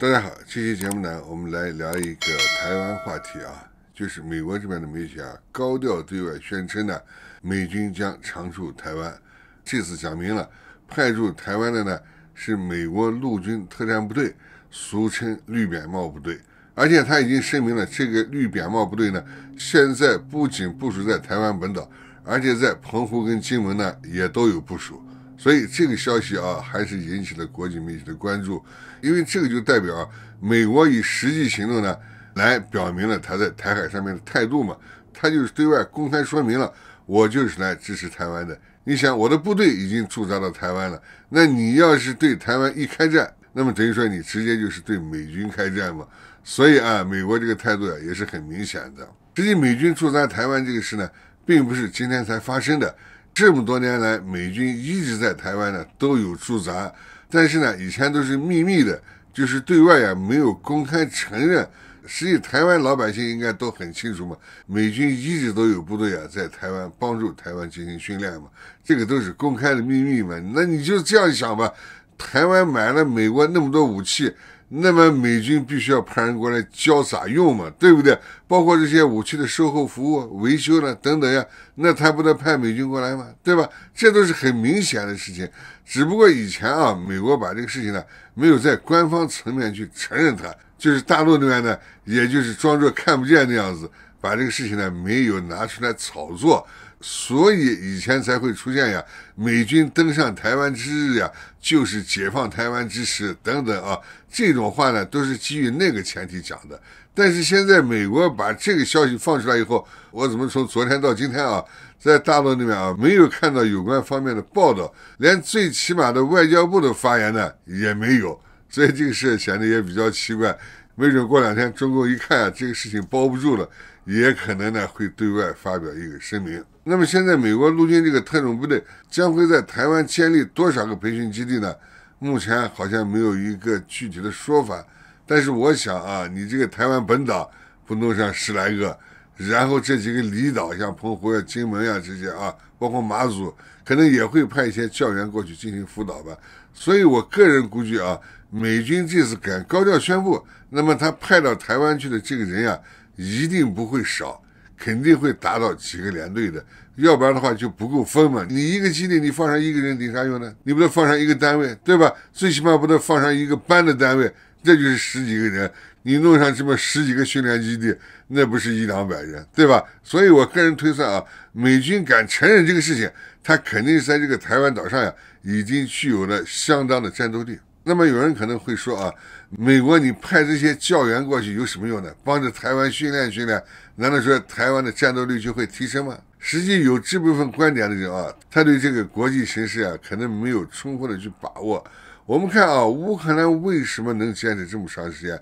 大家好，这期节目呢，我们来聊一个台湾话题啊，就是美国这边的媒体啊，高调对外宣称呢，美军将常驻台湾。这次讲明了，派驻台湾的呢，是美国陆军特战部队，俗称绿扁帽部队。而且他已经声明了，这个绿扁帽部队呢，现在不仅部署在台湾本岛，而且在澎湖跟金门呢，也都有部署。所以这个消息啊，还是引起了国际媒体的关注，因为这个就代表美国以实际行动呢，来表明了他在台海上面的态度嘛。他就是对外公开说明了，我就是来支持台湾的。你想，我的部队已经驻扎到台湾了，那你要是对台湾一开战，那么等于说你直接就是对美军开战嘛。所以啊，美国这个态度啊也是很明显的。实际美军驻扎台湾这个事呢，并不是今天才发生的。这么多年来，美军一直在台湾呢都有驻扎，但是呢，以前都是秘密的，就是对外呀没有公开承认。实际台湾老百姓应该都很清楚嘛，美军一直都有部队呀在台湾帮助台湾进行训练嘛，这个都是公开的秘密嘛。那你就这样想吧，台湾买了美国那么多武器。那么美军必须要派人过来教咋用嘛，对不对？包括这些武器的售后服务、维修了等等呀，那他不得派美军过来吗？对吧？这都是很明显的事情，只不过以前啊，美国把这个事情呢，没有在官方层面去承认它，就是大陆那边呢，也就是装作看不见的样子。把这个事情呢没有拿出来炒作，所以以前才会出现呀，美军登上台湾之日呀，就是解放台湾之时等等啊，这种话呢都是基于那个前提讲的。但是现在美国把这个消息放出来以后，我怎么从昨天到今天啊，在大陆那边啊没有看到有关方面的报道，连最起码的外交部的发言呢也没有，所以这个事显得也比较奇怪。没准过两天，中国一看啊，这个事情包不住了，也可能呢会对外发表一个声明。那么现在，美国陆军这个特种部队将会在台湾建立多少个培训基地呢？目前好像没有一个具体的说法。但是我想啊，你这个台湾本岛不弄上十来个。然后这几个离岛像澎湖呀、金门呀这些啊，包括马祖，可能也会派一些教员过去进行辅导吧。所以我个人估计啊，美军这次敢高调宣布，那么他派到台湾去的这个人呀，一定不会少，肯定会达到几个连队的。要不然的话就不够分嘛。你一个基地，你放上一个人顶啥用呢？你不能放上一个单位，对吧？最起码不能放上一个班的单位，这就是十几个人。你弄上这么十几个训练基地，那不是一两百人，对吧？所以，我个人推算啊，美军敢承认这个事情，他肯定是在这个台湾岛上呀，已经具有了相当的战斗力。那么，有人可能会说啊，美国你派这些教员过去有什么用呢？帮着台湾训练训练，难道说台湾的战斗力就会提升吗？实际有这部分观点的人啊，他对这个国际形势啊，可能没有充分的去把握。我们看啊，乌克兰为什么能坚持这么长时间？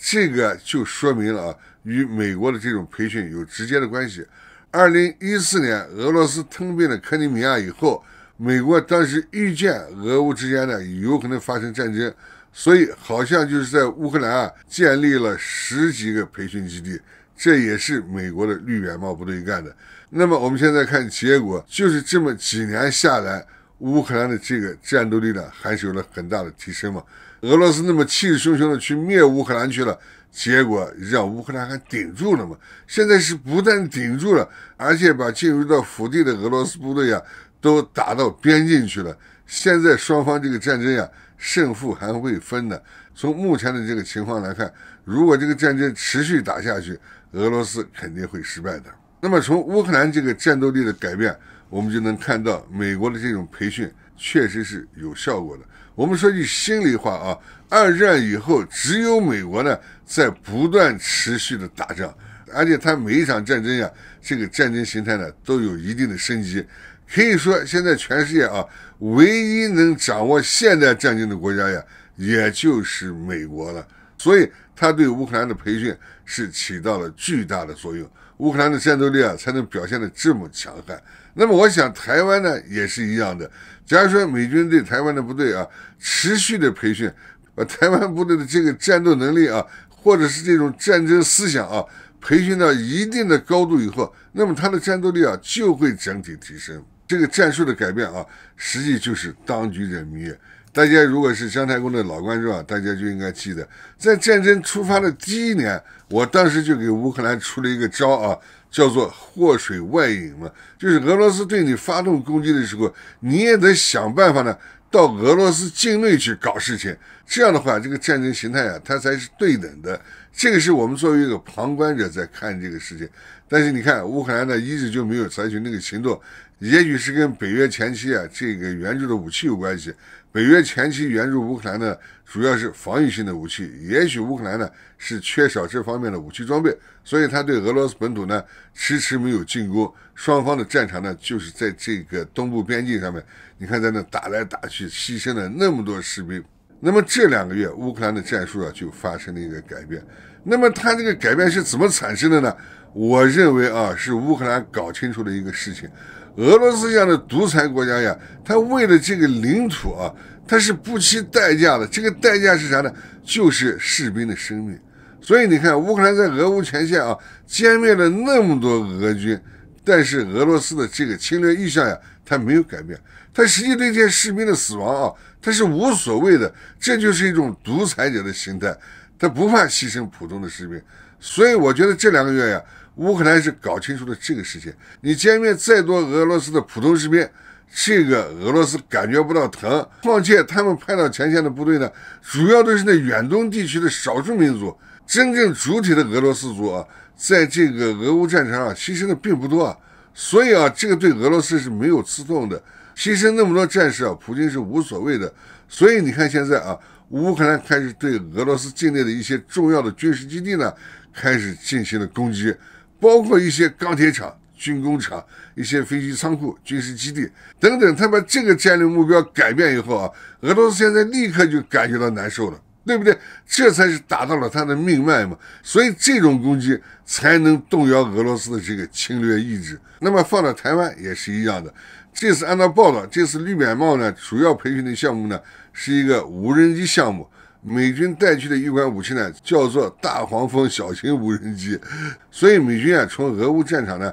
这个就说明了啊，与美国的这种培训有直接的关系。二零一四年俄罗斯吞并了克里米亚以后，美国当时预见俄乌之间呢有可能发生战争，所以好像就是在乌克兰啊建立了十几个培训基地，这也是美国的绿衫贸部队干的。那么我们现在看结果，就是这么几年下来。乌克兰的这个战斗力呢，还是有了很大的提升嘛？俄罗斯那么气势汹汹的去灭乌克兰去了，结果让乌克兰还顶住了嘛？现在是不但顶住了，而且把进入到腹地的俄罗斯部队啊，都打到边境去了。现在双方这个战争呀，胜负还未分呢。从目前的这个情况来看，如果这个战争持续打下去，俄罗斯肯定会失败的。那么从乌克兰这个战斗力的改变。我们就能看到美国的这种培训确实是有效果的。我们说句心里话啊，二战以后，只有美国呢在不断持续的打仗，而且它每一场战争呀，这个战争形态呢都有一定的升级。可以说，现在全世界啊，唯一能掌握现代战争的国家呀，也就是美国了。所以，它对乌克兰的培训是起到了巨大的作用。乌克兰的战斗力啊，才能表现得这么强悍。那么我想，台湾呢也是一样的。假如说美军对台湾的部队啊持续的培训，把台湾部队的这个战斗能力啊，或者是这种战争思想啊，培训到一定的高度以后，那么它的战斗力啊就会整体提升。这个战术的改变啊，实际就是当局者迷。大家如果是姜太公的老观众啊，大家就应该记得，在战争出发的第一年，我当时就给乌克兰出了一个招啊，叫做祸水外引嘛，就是俄罗斯对你发动攻击的时候，你也得想办法呢，到俄罗斯境内去搞事情，这样的话，这个战争形态啊，它才是对等的。这个是我们作为一个旁观者在看这个事情。但是你看乌克兰呢一直就没有采取那个行动，也许是跟北约前期啊这个援助的武器有关系。北约前期援助乌克兰呢主要是防御性的武器，也许乌克兰呢是缺少这方面的武器装备，所以他对俄罗斯本土呢迟迟没有进攻。双方的战场呢就是在这个东部边境上面，你看在那打来打去，牺牲了那么多士兵。那么这两个月乌克兰的战术啊就发生了一个改变，那么它这个改变是怎么产生的呢？我认为啊是乌克兰搞清楚了一个事情，俄罗斯这样的独裁国家呀，他为了这个领土啊，他是不惜代价的，这个代价是啥呢？就是士兵的生命。所以你看乌克兰在俄乌前线啊，歼灭了那么多俄军。但是俄罗斯的这个侵略意向呀，他没有改变。他实际对这些士兵的死亡啊，他是无所谓的。这就是一种独裁者的形态，他不怕牺牲普通的士兵。所以我觉得这两个月呀，乌克兰是搞清楚了这个事情：你歼灭再多俄罗斯的普通士兵，这个俄罗斯感觉不到疼。况且他们派到前线的部队呢，主要都是那远东地区的少数民族，真正主体的俄罗斯族啊。在这个俄乌战场上牺牲的并不多，啊，所以啊，这个对俄罗斯是没有刺痛的。牺牲那么多战士啊，普京是无所谓的。所以你看现在啊，乌克兰开始对俄罗斯境内的一些重要的军事基地呢，开始进行了攻击，包括一些钢铁厂、军工厂、一些飞机仓库、军事基地等等。他把这个战略目标改变以后啊，俄罗斯现在立刻就感觉到难受了。对不对？这才是打到了他的命脉嘛，所以这种攻击才能动摇俄罗斯的这个侵略意志。那么放到台湾也是一样的。这次按照报道，这次绿扁帽呢主要培训的项目呢是一个无人机项目。美军带去的一款武器呢叫做大黄蜂小型无人机。所以美军啊从俄乌战场呢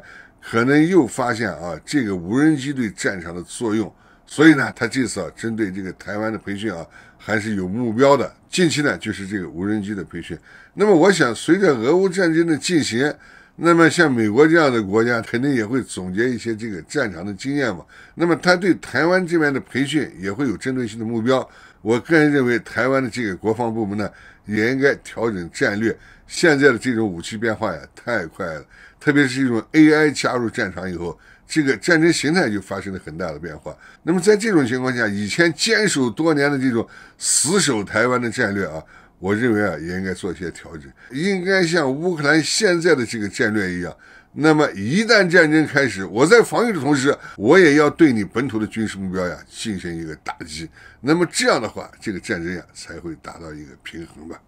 可能又发现啊这个无人机对战场的作用。所以呢，他这次啊，针对这个台湾的培训啊，还是有目标的。近期呢，就是这个无人机的培训。那么，我想，随着俄乌战争的进行，那么像美国这样的国家，肯定也会总结一些这个战场的经验嘛。那么，他对台湾这边的培训也会有针对性的目标。我个人认为，台湾的这个国防部门呢，也应该调整战略。现在的这种武器变化呀，太快了，特别是这种 AI 加入战场以后。这个战争形态就发生了很大的变化。那么在这种情况下，以前坚守多年的这种死守台湾的战略啊，我认为啊也应该做一些调整，应该像乌克兰现在的这个战略一样。那么一旦战争开始，我在防御的同时，我也要对你本土的军事目标呀进行一个打击。那么这样的话，这个战争呀才会达到一个平衡吧？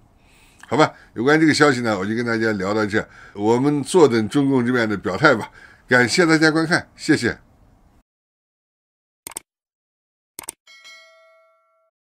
好吧，有关这个消息呢，我就跟大家聊到这，我们坐等中共这边的表态吧。感谢大家观看，谢谢。